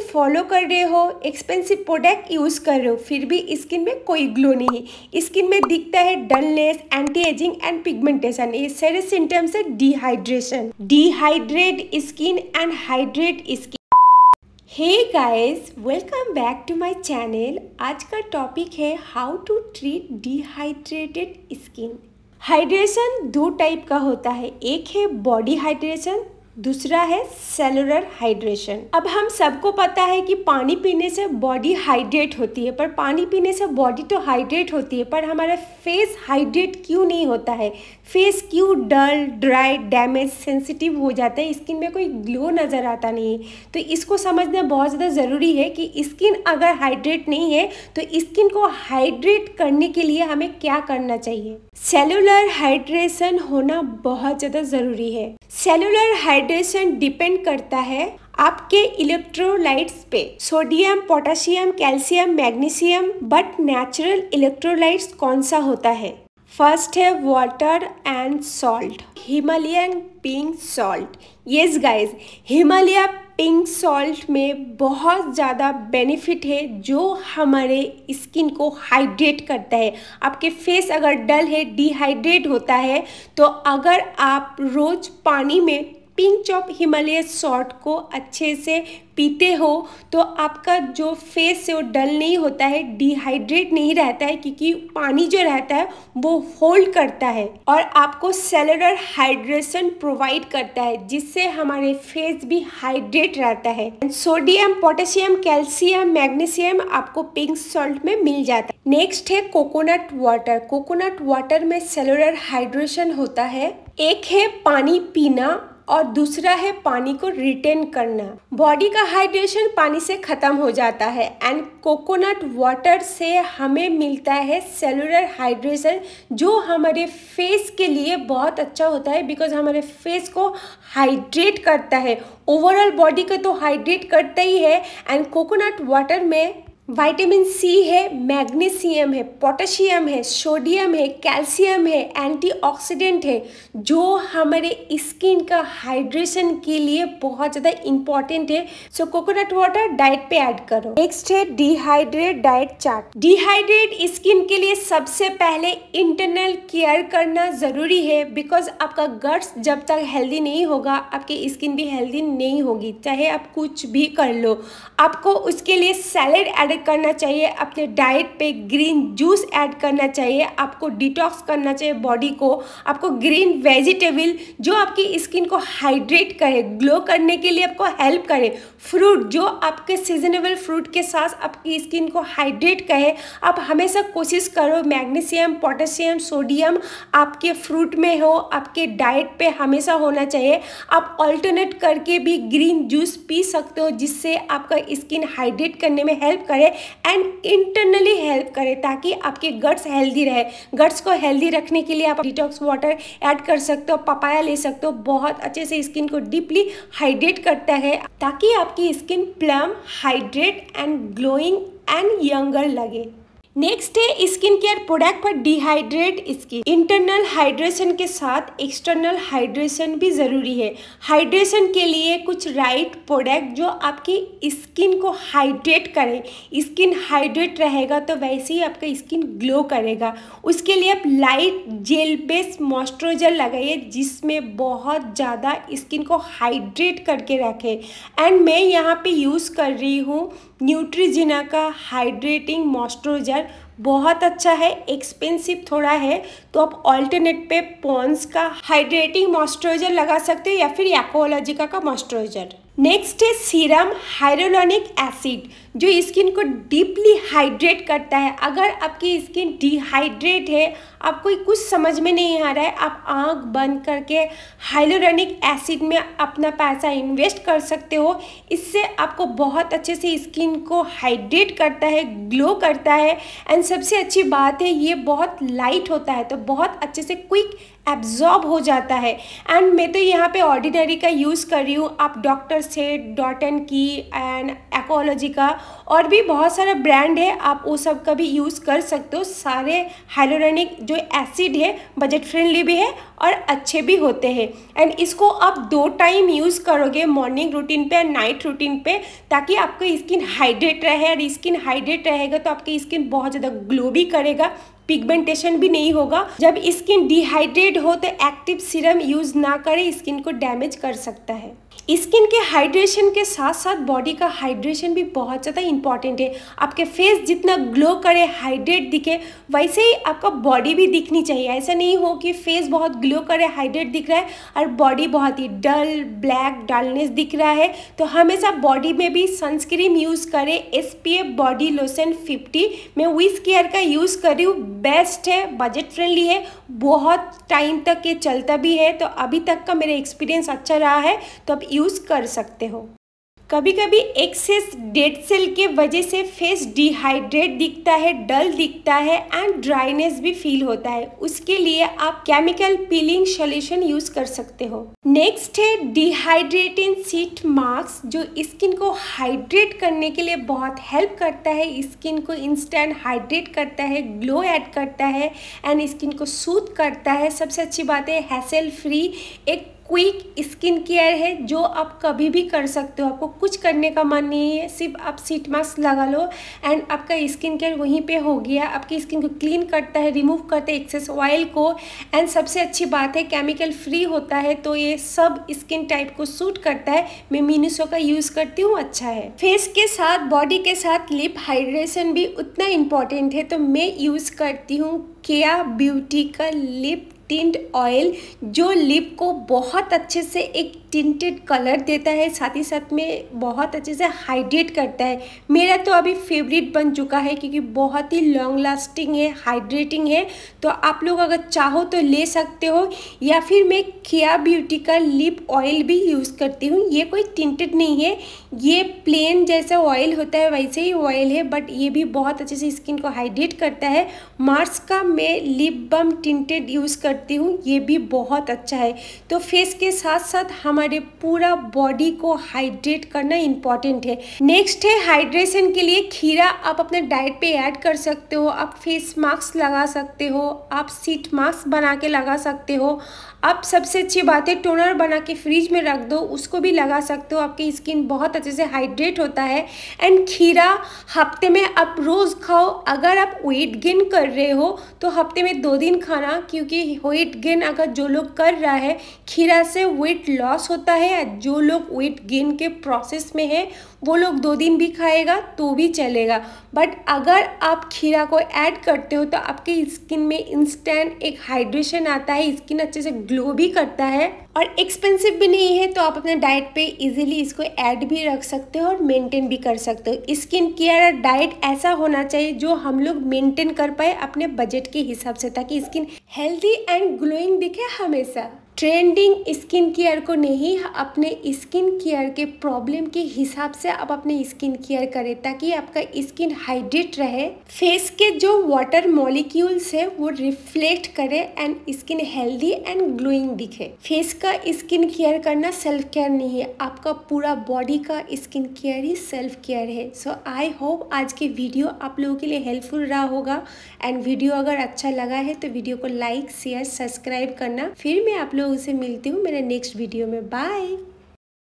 treatment follow कर रहे हो एक्सपेंसिव प्रोडक्ट यूज़ कर रहे हो फिर भी स्किन में कोई ग्लो नहीं है स्किन में दिखता है dullness anti ageing and pigmentation ये सारे सिम्टम्स है dehydration dehydrate skin and hydrate skin hey guys welcome back to my channel आज का टॉपिक है how to treat dehydrated skin hydration दो टाइप का होता है एक है बॉडी हाइड्रेशन दूसरा है सेलुलर हाइड्रेशन अब हम सबको पता है कि पानी पीने से बॉडी हाइड्रेट होती है पर पानी पीने से बॉडी तो हाइड्रेट होती है पर हमारा फेस हाइड्रेट क्यों नहीं होता है फेस क्यों डल ड्राई डैमेज सेंसिटिव हो जाता है स्किन में कोई ग्लो नज़र आता नहीं है तो इसको समझना बहुत ज़्यादा ज़रूरी है कि स्किन अगर हाइड्रेट नहीं है तो स्किन को हाइड्रेट करने के लिए हमें क्या करना चाहिए सेलुलर हाइड्रेशन होना बहुत ज़्यादा ज़रूरी है सेलुलर हाइड्रेशन डिपेंड करता है आपके इलेक्ट्रोलाइट्स पे sodium potassium calcium magnesium but natural electrolytes कौन सा होता है फर्स्ट है water and salt Himalayan pink salt yes guys Himalaya pink salt में बहुत ज़्यादा बेनिफिट है जो हमारे स्किन को हाइड्रेट करता है आपके फेस अगर डल है डिहाइड्रेट होता है तो अगर आप रोज़ पानी में पिंच ऑफ हिमालय सॉल्ट को अच्छे से पीते हो तो आपका जो फेस है वो डल नहीं होता है डिहाइड्रेट नहीं रहता है क्योंकि पानी जो रहता है वो होल्ड करता है और आपको सेलुलर हाइड्रेशन प्रोवाइड करता है जिससे हमारे फेस भी हाइड्रेट रहता है सोडियम पोटेशियम कैल्शियम मैग्नीशियम आपको पिंक सॉल्ट में मिल जाता है नेक्स्ट है कोकोनट वाटर कोकोनट वाटर में सेलुलर हाइड्रेशन होता है एक है पानी पीना और दूसरा है पानी को रिटेन करना बॉडी का हाइड्रेशन पानी से ख़त्म हो जाता है एंड कोकोनट वाटर से हमें मिलता है सेलुलर हाइड्रेशन जो हमारे फेस के लिए बहुत अच्छा होता है बिकॉज हमारे फेस को हाइड्रेट करता है ओवरऑल बॉडी को तो हाइड्रेट करता ही है एंड कोकोनट वाटर में वाइटामिन सी है मैग्नीशियम है पोटेशियम है सोडियम है कैल्शियम है एंटीऑक्सीडेंट है जो हमारे स्किन का हाइड्रेशन के लिए बहुत ज़्यादा इंपॉर्टेंट है सो कोकोनट वाटर डाइट पे ऐड करो नेक्स्ट है dehydrate diet chart dehydrate skin के लिए सबसे पहले इंटरनल केयर करना ज़रूरी है बिकॉज आपका गट्स जब तक हेल्दी नहीं होगा आपकी स्किन भी हेल्दी नहीं होगी चाहे आप कुछ भी कर लो आपको उसके लिए सैलेड एड ऐड करना चाहिए अपने डाइट पे ग्रीन जूस ऐड करना चाहिए आपको डिटॉक्स करना चाहिए बॉडी को आपको ग्रीन वेजिटेबल जो आपकी स्किन को हाइड्रेट करे ग्लो करने के लिए आपको हेल्प करे फ्रूट जो आपके सीजनेबल फ्रूट के साथ आपकी स्किन को हाइड्रेट करे आप हमेशा कोशिश करो मैग्नीशियम पोटेशियम सोडियम आपके फ्रूट में हो आपके डाइट पे हमेशा होना चाहिए आप ऑल्टरनेट करके भी ग्रीन जूस पी सकते हो जिससे आपका स्किन हाइड्रेट करने में हेल्प करे करे एंड इंटरनली हेल्प करे ताकि आपके गट्स हेल्दी रहे गट्स को हेल्दी रखने के लिए आप डिटॉक्स वाटर ऐड कर सकते हो पपाया ले सकते हो बहुत अच्छे से स्किन को डीपली हाइड्रेट करता है ताकि आपकी skin plump hydrate and glowing and younger लगे नेक्स्ट है स्किन केयर प्रोडक्ट पर डिहाइड्रेट स्किन इंटरनल हाइड्रेशन के साथ एक्सटर्नल हाइड्रेशन भी ज़रूरी है हाइड्रेशन के लिए कुछ राइट प्रोडक्ट जो आपकी स्किन को हाइड्रेट करे स्किन हाइड्रेट रहेगा तो वैसे ही आपका स्किन ग्लो करेगा उसके लिए आप लाइट जेल बेस्ड मॉइस्चराइजर लगाइए जिसमें बहुत ज़्यादा स्किन को हाइड्रेट करके रखे एंड मैं यहाँ पे यूज़ कर रही हूँ न्यूट्रीजिना का हाइड्रेटिंग मॉइस्चराइजर बहुत अच्छा है एक्सपेंसिव थोड़ा है तो आप ऑल्टरनेट पे पॉन्स का हाइड्रेटिंग मॉइस्चराइजर लगा सकते हो या फिर याकोलॉजिका का मॉइस्चराइजर नेक्स्ट है सीरम हाइरोलॉनिक एसिड जो स्किन को डीपली हाइड्रेट करता है अगर आपकी स्किन डिहाइड्रेट है आपको कुछ समझ में नहीं आ रहा है आप आंख बंद करके हाइलोरॉनिक एसिड में अपना पैसा इन्वेस्ट कर सकते हो इससे आपको बहुत अच्छे से स्किन को हाइड्रेट करता है ग्लो करता है एंड सबसे अच्छी बात है ये बहुत लाइट होता है तो बहुत अच्छे से क्विक एब्जॉर्ब हो जाता है एंड मैं तो यहाँ पे ऑर्डिनरी का यूज़ कर रही हूँ आप डॉक्टर से डॉट एंड की एंड एक्ोलॉजी का और भी बहुत सारा ब्रांड है आप वो सब का भी यूज़ कर सकते हो सारे हाइलोरनिक जो एसिड है बजट फ्रेंडली भी है और अच्छे भी होते हैं एंड इसको आप दो टाइम यूज़ करोगे मॉर्निंग रूटीन पे एंड नाइट रूटीन पे ताकि आपकी स्किन हाइड्रेट रहे और स्किन हाइड्रेट रहेगा तो आपकी स्किन बहुत ज़्यादा ग्लो भी करेगा पिगमेंटेशन भी नहीं होगा जब स्किन डिहाइड्रेट हो तो एक्टिव सीरम यूज़ ना करें स्किन को डैमेज कर सकता है स्किन के हाइड्रेशन के साथ साथ बॉडी का हाइड्रेशन भी बहुत ज़्यादा इंपॉर्टेंट है आपके फेस जितना ग्लो करे हाइड्रेट दिखे वैसे ही आपका बॉडी भी दिखनी चाहिए ऐसा नहीं हो कि फेस बहुत ग्लो करे हाइड्रेट दिख रहा है और बॉडी बहुत ही डल ब्लैक डलनेस दिख रहा है तो हमेशा बॉडी में भी सनस्क्रीम यूज़ करें एस बॉडी लोशन फिफ्टी मैं विस केयर का यूज़ करी हूँ बेस्ट है बजट फ्रेंडली है बहुत टाइम तक ये चलता भी है तो अभी तक का मेरा एक्सपीरियंस अच्छा रहा है तो अब यूज़ कर सकते हो कभी कभी एक्सेस डेड सेल के वजह से फेस डिहाइड्रेट दिखता है डल दिखता है एंड ड्राइनेस भी फील होता है उसके लिए आप केमिकल पीलिंग सोल्यूशन यूज कर सकते हो नेक्स्ट है डिहाइड्रेटिंग सीट मार्क्स जो स्किन को हाइड्रेट करने के लिए बहुत हेल्प करता है स्किन को इंस्टेंट हाइड्रेट करता है ग्लो ऐड करता है एंड स्किन को सूथ करता है सबसे अच्छी बात है हैसेल फ्री एक क्विक स्किन केयर है जो आप कभी भी कर सकते हो आपको कुछ करने का मन नहीं है सिर्फ आप सीट मास्क लगा लो एंड आपका स्किन केयर वहीं पे हो गया आपकी स्किन को क्लीन करता है रिमूव करता है एक्सेस ऑयल को एंड सबसे अच्छी बात है केमिकल फ्री होता है तो ये सब स्किन टाइप को सूट करता है मैं मीनूसो का यूज़ करती हूँ अच्छा है फेस के साथ बॉडी के साथ लिप हाइड्रेशन भी उतना इम्पॉर्टेंट है तो मैं यूज़ करती हूँ केया ब्यूटी का लिप टिंट ऑयल जो लिप को बहुत अच्छे से एक टिंटेड कलर देता है साथ ही साथ में बहुत अच्छे से हाइड्रेट करता है मेरा तो अभी फेवरेट बन चुका है क्योंकि बहुत ही लॉन्ग लास्टिंग है हाइड्रेटिंग है तो आप लोग अगर चाहो तो ले सकते हो या फिर मैं किया ब्यूटी का लिप ऑयल भी यूज़ करती हूँ ये कोई टिंटेड नहीं है ये प्लेन जैसा ऑयल होता है वैसे ही ऑयल है बट ये भी बहुत अच्छे से स्किन को हाइड्रेट करता है मार्स का मैं लिप बम टिंटेड यूज़ करती हूँ ये भी बहुत अच्छा है तो फेस के साथ साथ हम हमारे पूरा बॉडी को हाइड्रेट करना इम्पॉर्टेंट है नेक्स्ट है हाइड्रेशन के लिए खीरा आप अपने डाइट पे ऐड कर सकते हो आप फेस मास्क लगा सकते हो आप सीट मास्क बना के लगा सकते हो आप सबसे अच्छी बात है टोनर बना के फ्रिज में रख दो उसको भी लगा सकते हो आपकी स्किन बहुत अच्छे से हाइड्रेट होता है एंड खीरा हफ्ते में आप रोज़ खाओ अगर आप वेट गेन कर रहे हो तो हफ्ते में दो दिन खाना क्योंकि वेट गेन अगर जो लोग कर रहा है खीरा से वेट लॉस होता है जो लोग वेट गेन के प्रोसेस में है वो लोग दो दिन भी खाएगा तो भी चलेगा बट अगर आप खीरा को ऐड करते हो तो आपके स्किन में इंस्टेंट एक हाइड्रेशन आता है स्किन अच्छे से ग्लो भी करता है और एक्सपेंसिव भी नहीं है तो आप अपने डाइट पे इजीली इसको ऐड भी रख सकते हो और मेंटेन भी कर सकते हो स्किन केयर डाइट ऐसा होना चाहिए जो हम लोग मेंटेन कर पाए अपने बजट के हिसाब से ताकि स्किन हेल्दी एंड ग्लोइंग दिखे हमेशा ट्रेंडिंग स्किन केयर को नहीं अपने स्किन केयर के प्रॉब्लम के हिसाब से आप अपने स्किन केयर करें ताकि आपका स्किन हाइड्रेट रहे फेस के जो वाटर मॉलिक्यूल्स है वो रिफ्लेक्ट करे and skin healthy and glowing दिखे फेस का का स्किन केयर करना सेल्फ केयर नहीं है आपका पूरा बॉडी का स्किन केयर ही सेल्फ केयर है सो आई होप आज की वीडियो आप लोगों के लिए हेल्पफुल रहा होगा एंड वीडियो अगर अच्छा लगा है तो वीडियो को लाइक शेयर सब्सक्राइब करना फिर मैं आप लोगों से मिलती हूँ मेरे नेक्स्ट वीडियो में बाय